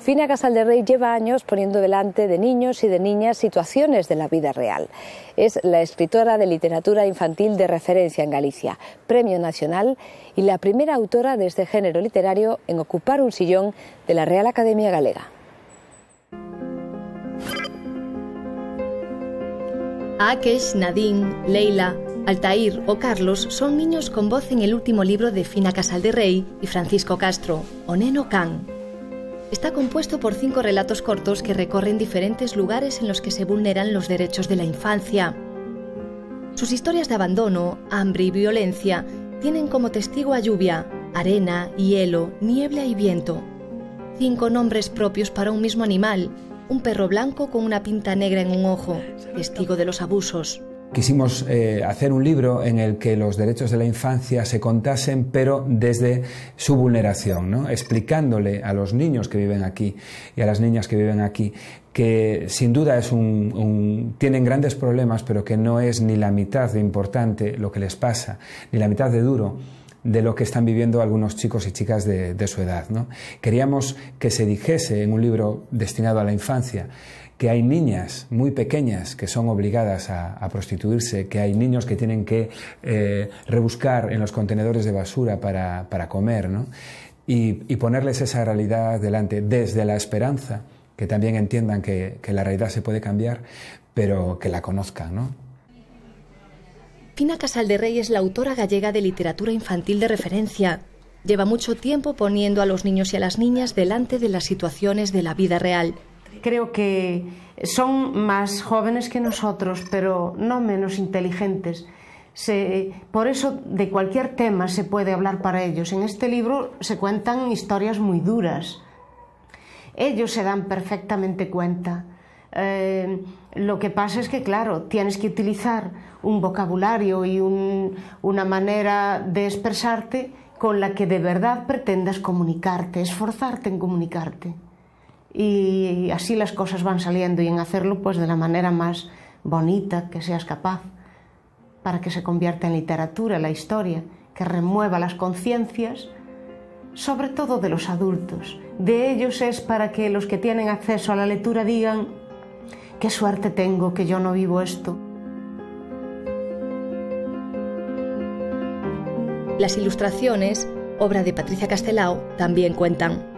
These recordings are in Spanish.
Fina Casal de Rey lleva años poniendo delante de niños y de niñas situaciones de la vida real. Es la escritora de literatura infantil de referencia en Galicia, premio nacional y la primera autora de este género literario en ocupar un sillón de la Real Academia Galega. Akesh, Nadine, Leila, Altair o Carlos son niños con voz en el último libro de Fina Casal de Rey y Francisco Castro, Oneno Can. Está compuesto por cinco relatos cortos que recorren diferentes lugares en los que se vulneran los derechos de la infancia. Sus historias de abandono, hambre y violencia tienen como testigo a lluvia, arena, hielo, niebla y viento. Cinco nombres propios para un mismo animal, un perro blanco con una pinta negra en un ojo, testigo de los abusos. Quisimos eh, hacer un libro en el que los derechos de la infancia se contasen, pero desde su vulneración, explicándole a los niños que viven aquí y a las niñas que viven aquí que sin duda es un, tienen grandes problemas, pero que no es ni la mitad de importante lo que les pasa, ni la mitad de duro de lo que están viviendo algunos chicos y chicas de, su edad. Queríamos que se dijese en un libro destinado a la infancia que hay niñas muy pequeñas que son obligadas a, prostituirse, que hay niños que tienen que eh, rebuscar en los contenedores de basura para, comer, ¿no? y, ponerles esa realidad delante desde la esperanza, que también entiendan que, la realidad se puede cambiar, pero que la conozcan. ¿no? Fina Casal de Rey es la autora gallega de literatura infantil de referencia. Lleva mucho tiempo poniendo a los niños y a las niñas delante de las situaciones de la vida real creo que son más jóvenes que nosotros, pero no menos inteligentes. por eso de cualquier tema se puede hablar para ellos. En este libro se cuentan historias muy duras. Ellos se dan perfectamente cuenta. Eh, lo que pasa es que, claro, tienes que utilizar un vocabulario y una manera de expresarte con la que de verdad pretendas comunicarte, esforzarte en comunicarte y así las cosas van saliendo y en hacerlo pues de la manera más bonita que seas capaz para que se convierta en literatura la historia, que remueva las conciencias, sobre todo de los adultos. De ellos es para que los que tienen acceso a la lectura digan, qué suerte tengo que yo no vivo esto. Las ilustraciones, obra de Patricia Castelao, también cuentan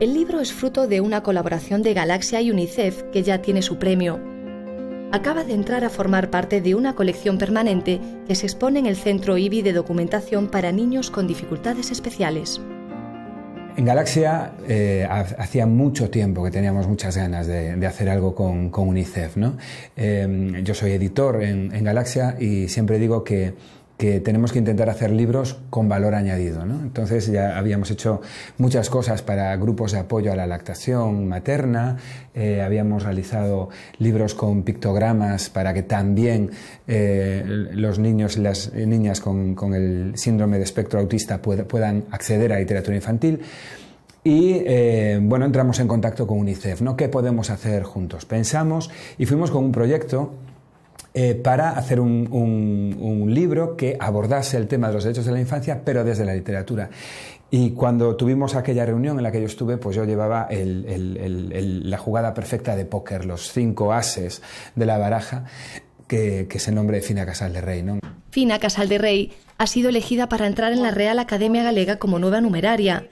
el libro es fruto de una colaboración de Galaxia y UNICEF que ya tiene su premio. Acaba de entrar a formar parte de una colección permanente que se expone en el Centro IBI de Documentación para Niños con Dificultades Especiales. En Galaxia eh, hacía mucho tiempo que teníamos muchas ganas de, hacer algo con, UNICEF. ¿no? Eh, yo soy editor en Galaxia y siempre digo que que tenemos que intentar hacer libros con valor añadido. ¿no? Entonces ya habíamos hecho muchas cosas para grupos de apoyo a la lactación materna, eh, habíamos realizado libros con pictogramas para que también eh, los niños y las niñas con, el síndrome de espectro autista puedan acceder a literatura infantil. Y eh, bueno, entramos en contacto con UNICEF, ¿no? ¿Qué podemos hacer juntos? Pensamos y fuimos con un proyecto eh, para hacer un, libro que abordase el tema de los derechos de la infancia, pero desde la literatura. Y cuando tuvimos aquella reunión en la que yo estuve, pues yo llevaba la jugada perfecta de póker, los cinco ases de la baraja, que, que es nombre Fina Casal de Rey. Fina Casal de Rey ha sido elegida para entrar en la Real Academia Galega como nueva numeraria.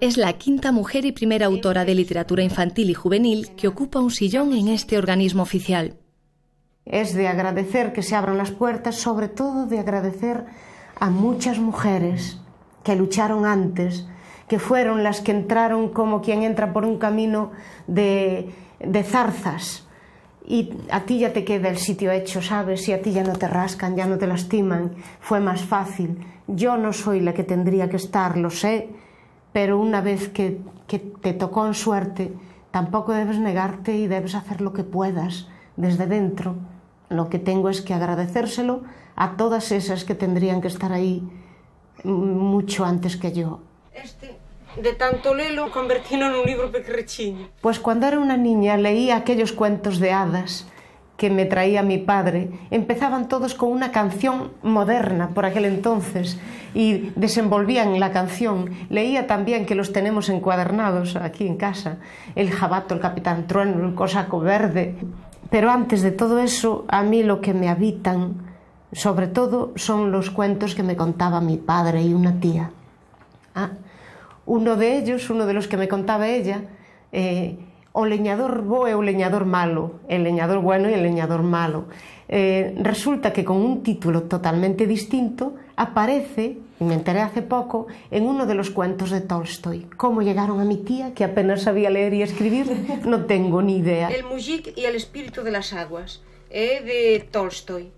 Es la quinta mujer y primera autora de literatura infantil y juvenil que ocupa un sillón en este organismo oficial. Es de agradecer que se abran las puertas, sobre todo de agradecer a muchas mujeres que lucharon antes, que fueron las que entraron como quien entra por un camino de, zarzas. Y a ti ya te queda el sitio hecho, ¿sabes? Y a ti ya no te rascan, ya no te lastiman, fue más fácil. Yo no soy la que tendría que estar, lo sé, pero una vez que, que te tocó en suerte, tampoco debes negarte y debes hacer lo que puedas desde dentro lo que tengo es que agradecérselo a todas esas que tendrían que estar ahí mucho antes que yo. Este, de tanto leerlo, convertino en un libro pequeñito. Pues cuando era una niña leía aquellos cuentos de hadas que me traía mi padre, empezaban todos con una canción moderna por aquel entonces y desenvolvían la canción. Leía también que los tenemos encuadernados aquí en casa, el jabato, el capitán trueno, el cosaco verde. Pero antes de todo eso, a mí lo que me habitan, sobre todo, son los cuentos que me contaba mi padre y una tía. Ah, uno de ellos, uno de los que me contaba ella, eh, o leñador bo o leñador malo, el leñador bueno y el leñador malo. Eh, resulta que con un título totalmente distinto aparece me enteré hace poco en uno de los cuentos de Tolstoy. ¿Cómo llegaron a mi tía, que apenas sabía leer y escribir? No tengo ni idea. El Mujik y el espíritu de las aguas, eh, de Tolstoy.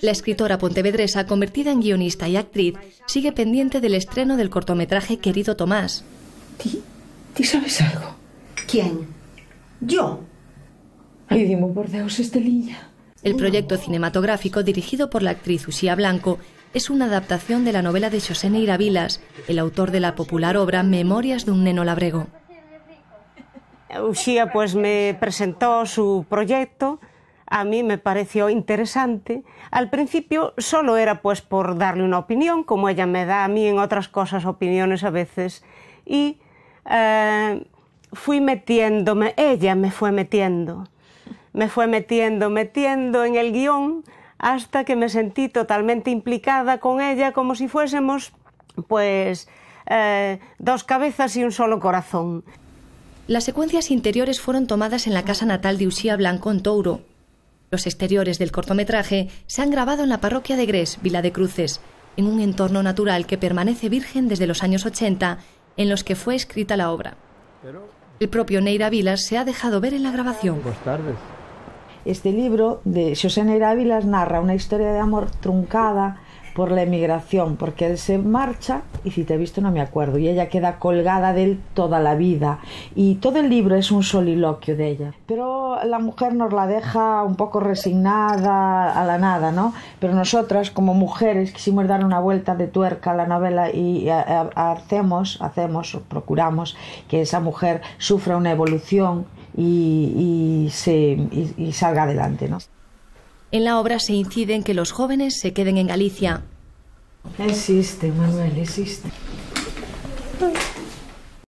La escritora pontevedresa, convertida en guionista y actriz, sigue pendiente del estreno del cortometraje Querido Tomás. ¿Ti? sabes algo? ¿Quién? ¿Yo? Ay, por Dios, El proyecto cinematográfico dirigido por la actriz Usía Blanco es una adaptación de la novela de José Neira Vilas, el autor de la popular obra Memorias de un neno labrego. Uxía pues me presentó su proyecto, a mí me pareció interesante. Al principio solo era pues por darle una opinión, como ella me da a mí en otras cosas opiniones a veces, y eh, fui metiéndome, ella me fue metiendo, me fue metiendo, metiendo en el guión hasta que me sentí totalmente implicada con ella como si fuésemos, pues, eh, dos cabezas y un solo corazón. Las secuencias interiores fueron tomadas en la casa natal de Usía en Touro. Los exteriores del cortometraje se han grabado en la parroquia de Grés, Vila de Cruces, en un entorno natural que permanece virgen desde los años 80 en los que fue escrita la obra. El propio Neira Vilas se ha dejado ver en la grabación. Este libro de José Ávila narra una historia de amor truncada por la emigración, porque él se marcha y si te he visto no me acuerdo, y ella queda colgada de él toda la vida. Y todo el libro es un soliloquio de ella. Pero la mujer nos la deja un poco resignada a la nada, ¿no? Pero nosotras como mujeres quisimos dar una vuelta de tuerca a la novela y hacemos, hacemos, procuramos que esa mujer sufra una evolución y, se, salga adelante. ¿no? En la obra se incide en que los jóvenes se queden en Galicia. Existe, Manuel, existe.